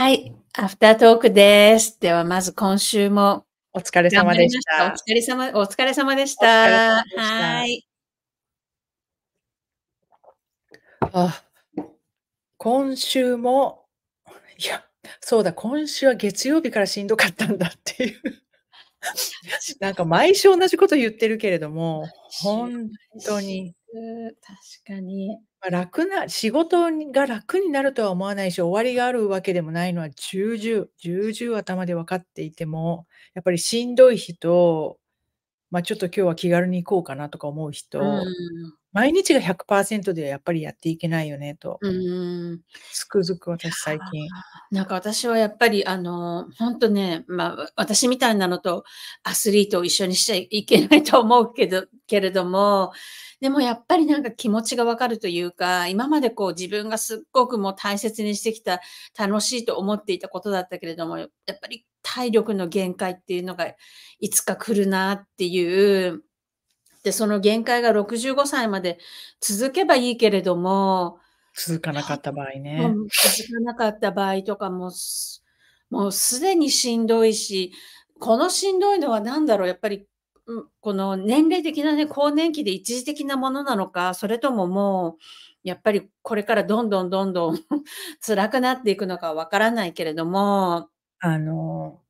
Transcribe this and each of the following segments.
はい。アフタートークです。では、まず今週もお疲れ様でした。お疲れ様、お疲れ様でした。はい。あ、今週も、いや、そうだ、今週は月曜日からしんどかったんだっていう。なんか毎週同じこと言ってるけれども、本当に。確かに。ま、楽な仕事が楽になるとは思わないし、終わりがあるわけでもないのは重々重々頭で分かっていても、やっぱりしんどい日とまあ、ちょっと今日は気軽に行こうかなとか思う人、うん、毎日が100%ではやっぱりやっていけないよねと、うん、つくづく私最近。なんか私はやっぱりあの本当ね、まあ、私みたいなのとアスリートを一緒にしちゃいけないと思うけどけれどもでもやっぱりなんか気持ちがわかるというか今までこう自分がすっごくもう大切にしてきた楽しいと思っていたことだったけれどもやっぱり体力の限界っていうのがいつか来るなっていう、で、その限界が65歳まで続けばいいけれども、続かなかった場合ね。続かなかった場合とかも、もうすでにしんどいし、このしんどいのは何だろうやっぱり、この年齢的なね、更年期で一時的なものなのか、それとももう、やっぱりこれからどんどんどんどん 辛くなっていくのかわからないけれども、あの、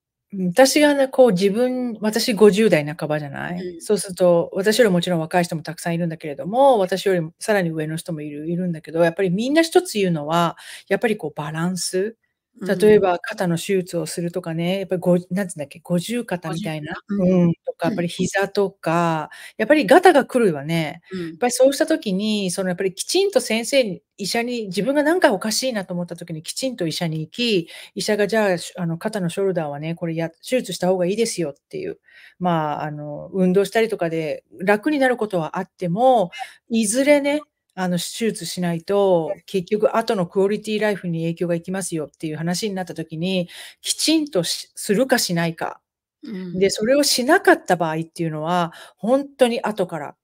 私がね、こう自分、私50代半ばじゃない、うん、そうすると、私よりもちろん若い人もたくさんいるんだけれども、私よりもさらに上の人もいるいるんだけど、やっぱりみんな一つ言うのは、やっぱりこうバランス。例えば肩の手術をするとかね、やっぱりご、なんつうんだっけ、五十肩みたいな、うん、とか、やっぱり膝とか、やっぱりガタが来るわね。うん、やっぱりそうした時に、そのやっぱりきちんと先生に、医者に、自分が何かおかしいなと思った時にきちんと医者に行き、医者がじゃあ、あの肩のショルダーはね、これや、手術した方がいいですよっていう、まあ、あの、運動したりとかで楽になることはあっても、いずれね、あの手術しないと、結局後のクオリティライフに影響がいきますよっていう話になった時に、きちんとするかしないか。で、それをしなかった場合っていうのは、本当に後から、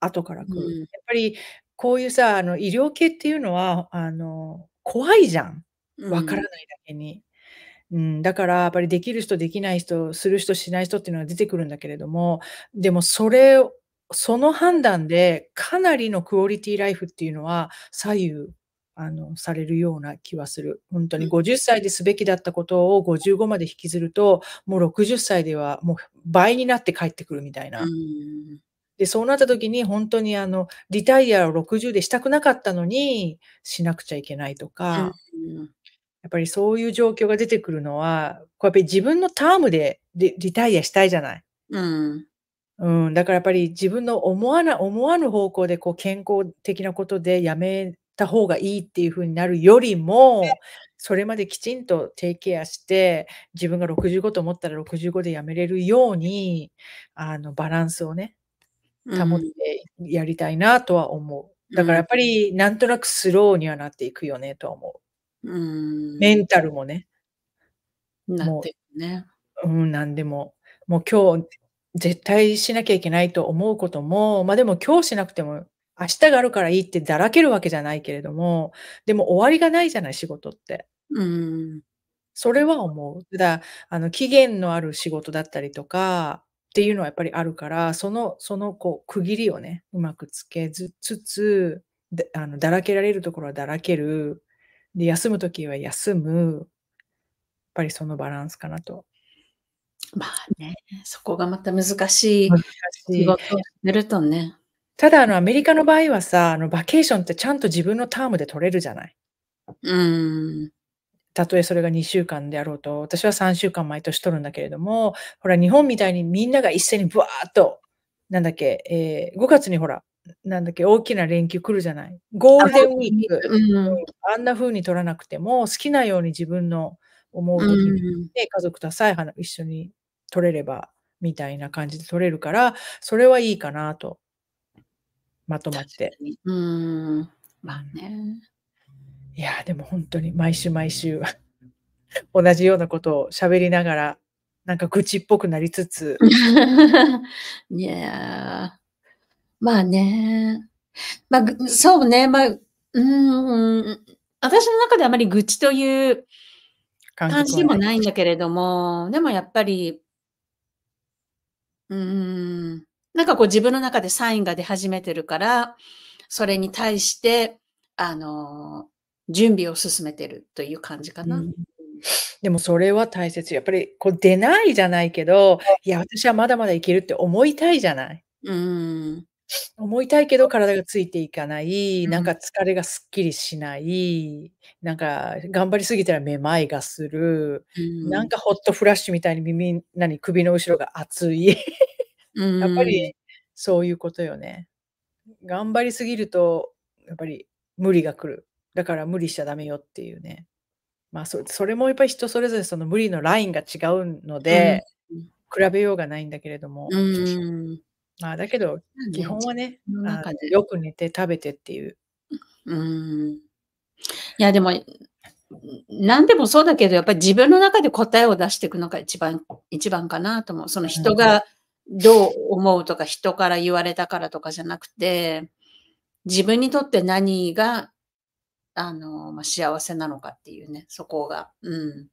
後から来る。やっぱり、こういうさ、あの医療系っていうのは、あの、怖いじゃん。わからないだけに。うん、だからやっぱりできる人できない人する人しない人っていうのが出てくるんだけれどもでもそれその判断でかなりのクオリティライフっていうのは左右あのされるような気はする。本当に50歳ですべきだったことを55まで引きずると、もう60歳ではもう倍になって帰ってくるみたいな。で、そうなった時に本当にあの、リタイアを60でしたくなかったのにしなくちゃいけないとか、やっぱりそういう状況が出てくるのは、こうやっぱり自分のタームでリタイアしたいじゃない。うんうん、だからやっぱり自分の思わな思わぬ方向でこう健康的なことでやめた方がいいっていうふうになるよりも、それまできちんとテイケアして、自分が65と思ったら65でやめれるように、あのバランスをね、保ってやりたいなとは思う。うだからやっぱりなんとなくスローにはなっていくよねとは思う。うメンタルもね。なってね。う、うん、なんでも。もう今日絶対しなきゃいけないと思うことも、まあでも今日しなくても明日があるからいいってだらけるわけじゃないけれども、でも終わりがないじゃない、仕事って。うん。それは思う。ただ、あの、期限のある仕事だったりとかっていうのはやっぱりあるから、その、その、こう、区切りをね、うまくつけつつ、あのだらけられるところはだらける。で、休むときは休む。やっぱりそのバランスかなとまあね、そこがまた難しい仕事をするとね。ただあの、アメリカの場合はさ、あのバケーションってちゃんと自分のタームで取れるじゃない。うん。たとえそれが2週間であろうと、私は3週間毎年取るんだけれども、ほら、日本みたいにみんなが一斉にブワーっと、なんだっけ、えー、5月にほら、なんだっけ、大きな連休来るじゃない。ゴールデンウィーク。あ,、うん、あんな風に取らなくても、好きなように自分の思う時に、家族とさえ一緒に取れればみたいな感じで取れるから、それはいいかなと、まとまって。うん。まあね。いや、でも本当に毎週毎週同じようなことを喋りながら、なんか愚痴っぽくなりつつ。いやまあね。まあ、そうね。まあ、うん、私の中であまり愚痴という感じでもないんだけれども、でもやっぱり、うん、なんかこう自分の中でサインが出始めてるから、それに対して、あの、準備を進めてるという感じかな。うん、でもそれは大切。やっぱりこう出ないじゃないけど、いや、私はまだまだいけるって思いたいじゃない。うん。重いたいけど体がついていかない、なんか疲れがすっきりしない、なんか頑張りすぎたらめまいがする、なんかホットフラッシュみたいに耳、何、首の後ろが熱い。やっぱりそういうことよね。頑張りすぎると、やっぱり無理が来る。だから無理しちゃダメよっていうね。まあそ、それもやっぱり人それぞれその無理のラインが違うので、比べようがないんだけれども。うんまあ、だけど、基本はね、うん、あよく寝て食べてっていう。うん。いや、でも、何でもそうだけど、やっぱり自分の中で答えを出していくのが一番、一番かなと思う。その人がどう思うとか、人から言われたからとかじゃなくて、自分にとって何が、あの、まあ、幸せなのかっていうね、そこが。うん。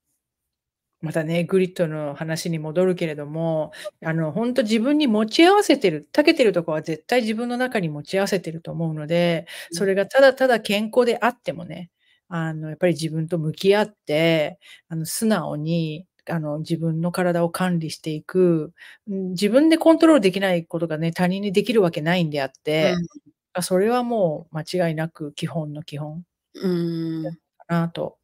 またね、グリッドの話に戻るけれども、あの、本当自分に持ち合わせてる、長けてるとこは絶対自分の中に持ち合わせてると思うので、それがただただ健康であってもね、あの、やっぱり自分と向き合って、あの、素直に、あの、自分の体を管理していく、自分でコントロールできないことがね、他人にできるわけないんであって、うん、それはもう間違いなく基本の基本。うん。かなと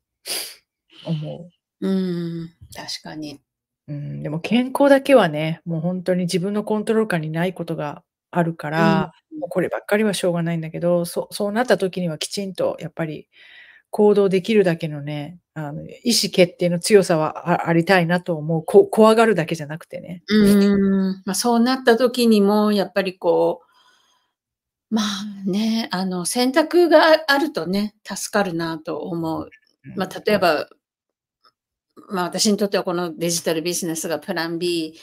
思う。うん。確かに。うん、でも健康だけはね、もう本当に自分のコントロール下にないことがあるから、うん、もうこればっかりはしょうがないんだけど、そそうなった時にはきちんとやっぱり行動できるだけのね、あの意思決定の強さはありたいなと思うこ。怖がるだけじゃなくてね。うん、まあ、そうなった時にも、やっぱりこう、まあね、あの選択があるとね、助かるなと思う。まあ、例えばまあ私にとってはこのデジタルビジネスがプラン B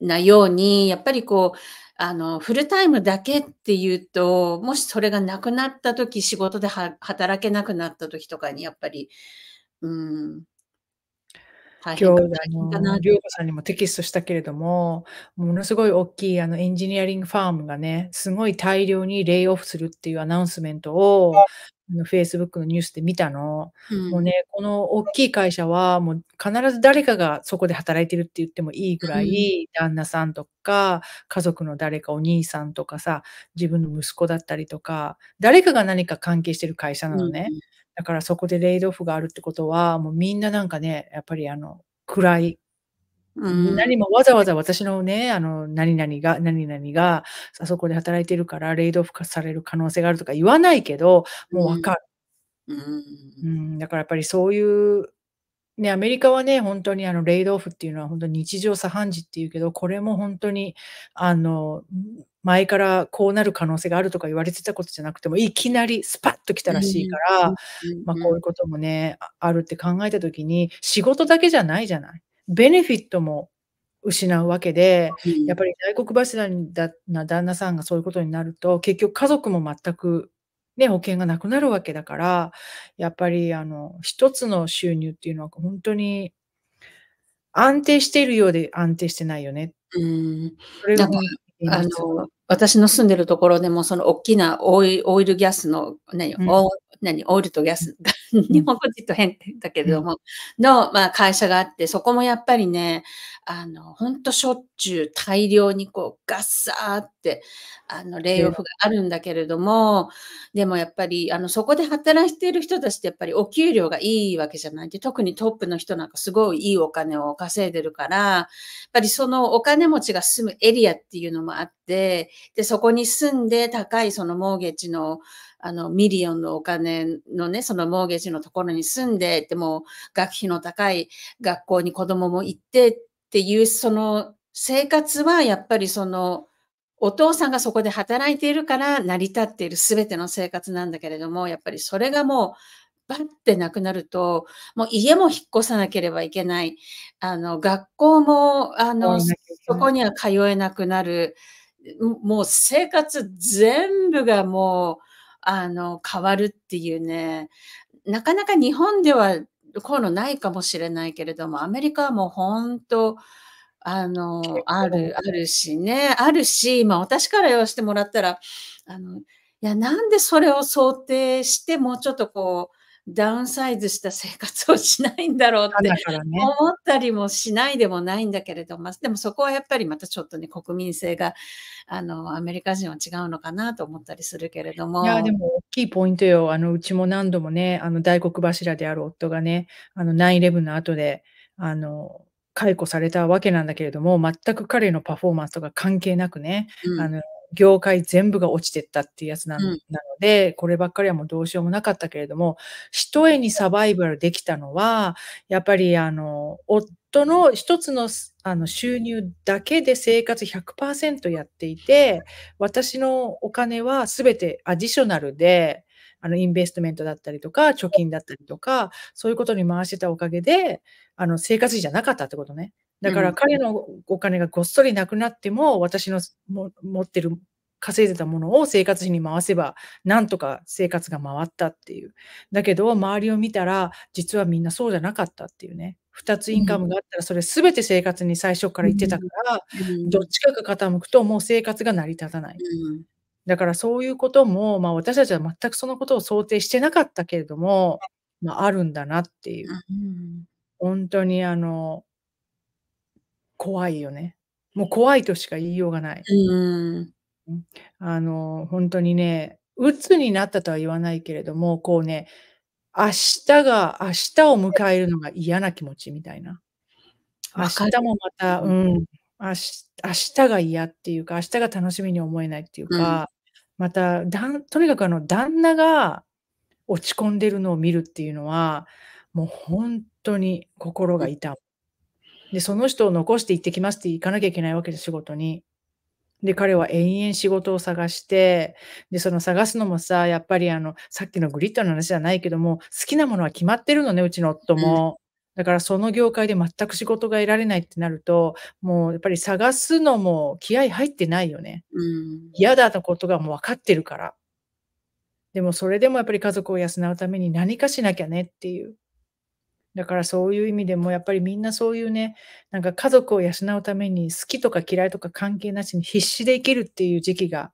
なように、やっぱりこう、あの、フルタイムだけっていうと、もしそれがなくなった時、仕事で働けなくなった時とかに、やっぱり、うん、今日、の、りょうこさんにもテキストしたけれども、ものすごい大きいあのエンジニアリングファームがね、すごい大量にレイオフするっていうアナウンスメントを、の Facebook のニュースで見たの、うん、もうね、この大きい会社は、もう必ず誰かがそこで働いてるって言ってもいいぐらい、うん、旦那さんとか、家族の誰か、お兄さんとかさ、自分の息子だったりとか、誰かが何か関係してる会社なのね。うんだからそこでレイドオフがあるってことは、もうみんななんかね、やっぱりあの、暗い。うん、何もわざわざ私のね、あの、何々が、何々が、あそこで働いてるから、レイドオフ化される可能性があるとか言わないけど、もうわかる。うん、うん、だからやっぱりそういうね、アメリカはね、本当にあのレイドオフっていうのは本当に日常茶飯事っていうけど、これも本当にあの前からこうなる可能性があるとか言われてたことじゃなくても、いきなりスパッと来たらしいから、まあこういうこともね、あるって考えた時に、仕事だけじゃないじゃない。ベネフィットも失うわけで、やっぱり大黒柱な旦那さんがそういうことになると、結局家族も全くね、保険がなくなるわけだから、やっぱりあの、一つの収入っていうのは本当に安定しているようで安定してないよね。うん。それがあの、私の住んでるところでも、その大きなオイオイルギャスの、ね、うん、何、オールとガス、日本語ちっと変だけれども、の、まあ、会社があって、そこもやっぱりね、あの、ほんとしょっちゅう大量にこう、ガッサーって、あの、レイオフがあるんだけれども、でもやっぱり、あの、そこで働いている人たちってやっぱりお給料がいいわけじゃない。で、特にトップの人なんかすごいいいお金を稼いでるから、やっぱりそのお金持ちが住むエリアっていうのもあって、で、そこに住んで高いそのモーゲッジのあの、ミリオンのお金のね、そのモーゲージのところに住んで、でも、学費の高い学校に子供も行ってっていう、その生活はやっぱりその、お父さんがそこで働いているから成り立っている全ての生活なんだけれども、やっぱりそれがもうバッてなくなると、もう家も引っ越さなければいけない。あの、学校も、あの、そこには通えなくなる。もう生活全部がもう、あの、変わるっていうね、なかなか日本ではこういうのないかもしれないけれども、アメリカはもう本当、あの、ある、あるしね、あるし、まあ私から言わせてもらったら、あの、いや、なんでそれを想定して、もうちょっとこう、ダウンサイズした生活をしないんだろうって思ったりもしないでもないんだけれども、ね、でもそこはやっぱりまたちょっとね、国民性が、あの、アメリカ人は違うのかなと思ったりするけれども。いや、でも大きいポイントよ。あの、うちも何度もね、あの、大黒柱である夫がね、あの、9-11の後で、あの、解雇されたわけなんだけれども、全く彼のパフォーマンスとか関係なくね、うん、あの業界全部が落ちてったっていうやつな,、ので、こればっかりはもうどうしようもなかったけれども、ひとえにサバイバルできたのは、やっぱりあの、夫の一つのあの収入だけで生活100%やっていて、私のお金は全てアディショナルで、あのインベストメントだったりとか、貯金だったりとか、そういうことに回してたおかげで、あの生活費じゃなかったってことね。だから彼のお金がごっそりなくなっても、私の持ってる、稼いでたものを生活費に回せば、なんとか生活が回ったっていう。だけど、周りを見たら、実はみんなそうじゃなかったっていうね。2つインカムがあったら、それ全て生活に最初から行ってたから、どっちかが傾くと、もう生活が成り立たない。だからそういうことも、まあ、私たちは全くそのことを想定してなかったけれども、まあ、あるんだなっていう。本当にあの怖いよね。もう怖いとしか言いようがない。うん、あの本当にね、鬱になったとは言わないけれども、こうね、明日が、明日を迎えるのが嫌な気持ちみたいな。明日もまた、うん、明日が嫌っていうか、明日が楽しみに思えないっていうか、うん、またとにかくあの旦那が落ち込んでるのを見るっていうのは、もう本当に心が痛む。で、その人を残して行ってきますって行かなきゃいけないわけで仕事に。で、彼は延々仕事を探して、で、その探すのもさ、やっぱりあの、さっきのグリッドの話じゃないけども、好きなものは決まってるのね、うちの夫も。うん、だからその業界で全く仕事が得られないってなると、もうやっぱり探すのも気合入ってないよね。うん、嫌だったことがもう分かってるから。でもそれでもやっぱり家族を養うために何かしなきゃねっていう。だからそういう意味でもやっぱりみんなそういうね、なんか家族を養うために好きとか嫌いとか関係なしに必死で生きるっていう時期が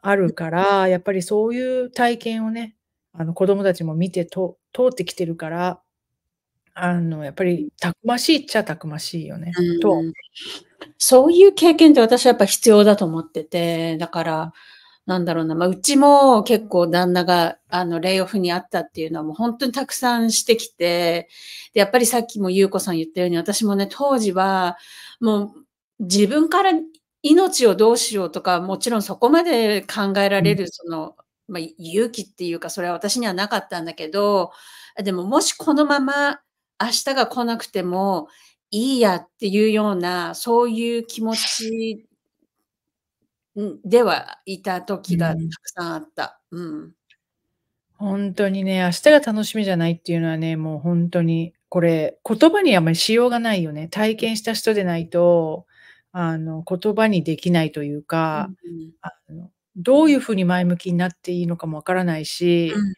あるから、やっぱりそういう体験をね、あの子供たちも見てと通ってきてるから、あのやっぱりたくましいっちゃたくましいよね、うん、と。そういう経験って私はやっぱ必要だと思ってて、だから、なんだろうな、まあ、うちも結構旦那が、あの、レイオフにあったっていうのはもう本当にたくさんしてきて、で、やっぱりさっきもゆうこさん言ったように、私もね、当時は、もう自分から命をどうしようとか、もちろんそこまで考えられる、その、まあ、勇気っていうか、それは私にはなかったんだけど、でももしこのまま明日が来なくてもいいやっていうような、そういう気持ちではいた時がたくさんあった。うん。本当にね、明日が楽しみじゃないっていうのはね、もう本当に、これ、言葉にあまりしようがないよね。体験した人でないと、あの、言葉にできないというか、うん、あのどういうふうに前向きになっていいのかもわからないし、うん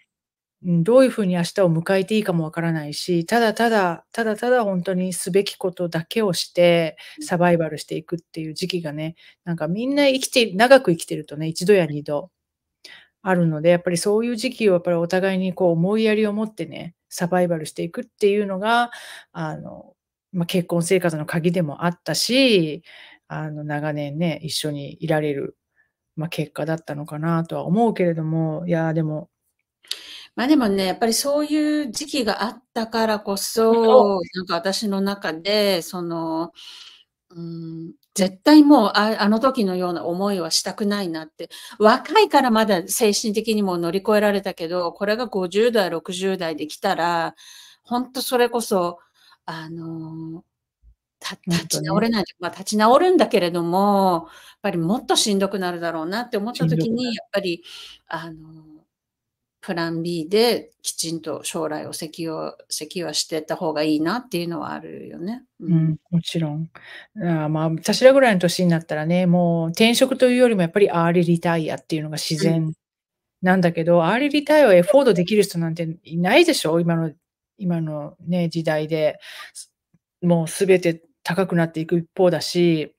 どういうふうに明日を迎えていいかもわからないし、ただただ、ただただ本当にすべきことだけをしてサバイバルしていくっていう時期がね、なんかみんな生きて、長く生きてるとね、一度や二度あるので、やっぱりそういう時期をやっぱりお互いにこう思いやりを持ってね、サバイバルしていくっていうのが、あの、まあ、結婚生活の鍵でもあったし、あの、長年ね、一緒にいられる、まあ、結果だったのかなとは思うけれども、いや、でも、まあでもね、やっぱりそういう時期があったからこそ、なんか私の中で、その、うん、絶対もうああの時のような思いはしたくないなって。若いからまだ精神的にも乗り越えられたけど、これが50代、60代できたら、本当それこそ、あの立ち直れない、ね、まあ立ち直るんだけれども、やっぱりもっとしんどくなるだろうなって思った時に、やっぱり、あのプラン B できちんと将来を席を席はしてた方がいいなっていうのはあるよね。うん、うん、もちろん。あまあ、私らぐらいの年になったらね、もう転職というよりもやっぱりアーリーリタイアっていうのが自然なんだけど、うん、アーリーリタイアをエフォードできる人なんていないでしょ今の、今のね、時代で。もうすべて高くなっていく一方だし、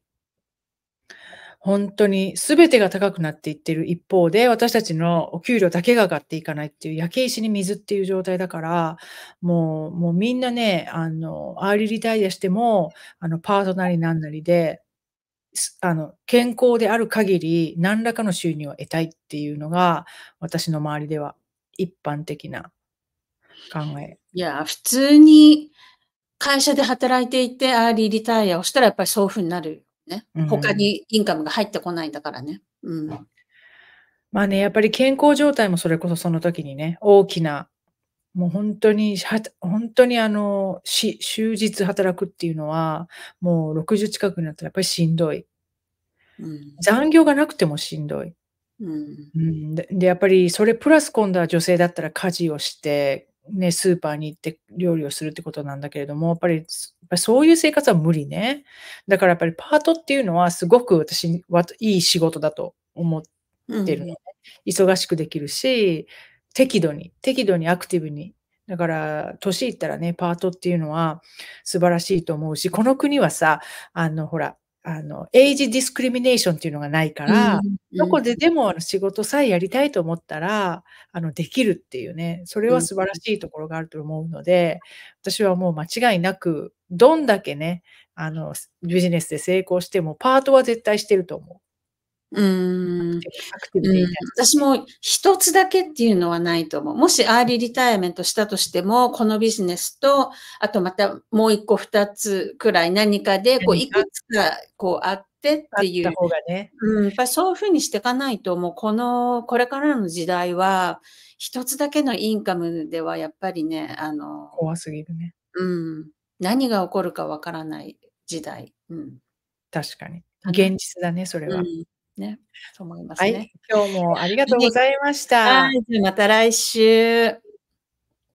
本当に全てが高くなっていってる一方で、私たちのお給料だけが上がっていかないっていう、焼け石に水っていう状態だから、もう、もうみんなね、あの、アーリーリタイアしても、あの、パートーになんなりで、あの、健康である限り、何らかの収入を得たいっていうのが、私の周りでは一般的な考え。いや、普通に会社で働いていて、アーリーリタイアをしたらやっぱりそういうふうになるね。他にインカムが入ってこないんだからね。うん。まあね、やっぱり健康状態もそれこそその時にね、大きな、もう本当に、本当にあの、し、終日働くっていうのは、もう60近くになったらやっぱりしんどい。うん、残業がなくてもしんどい。うん、でやっぱりそれプラス今度は女性だったら家事をして、ね、スーパーに行って料理をするってことなんだけれどもやっぱりっぱそういう生活は無理ね。だからやっぱりパートっていうのはすごく私はいい仕事だと思ってるの、ね、うん、忙しくできるし、適度に、適度にアクティブに。だから、年いったらね、パートっていうのは素晴らしいと思うし、この国はさ、あの、ほら、あの、エイジディスクリミネーションっていうのがないから、うんうん、どこででもあの仕事さえやりたいと思ったら、あの、できるっていうね、それは素晴らしいところがあると思うので、私はもう間違いなく、どんだけね、あの、ビジネスで成功しても、パートは絶対してると思う。うん。私も一つだけっていうのはないと思う。もしアーリーリタイアメントしたとしても、このビジネスと、あとまたもう一個二つくらい何かで、こう、いくつかこうあってっていう。方がね。うん。やっぱそういうふうにしていかないと、もうこの、これからの時代は、一つだけのインカムではやっぱりね、あの、怖すぎるね。うん。何が起こるかわからない時代。うん。確かに。現実だね、それは。うんね、と思いますね。はい、今日もありがとうございました。はい、また来週。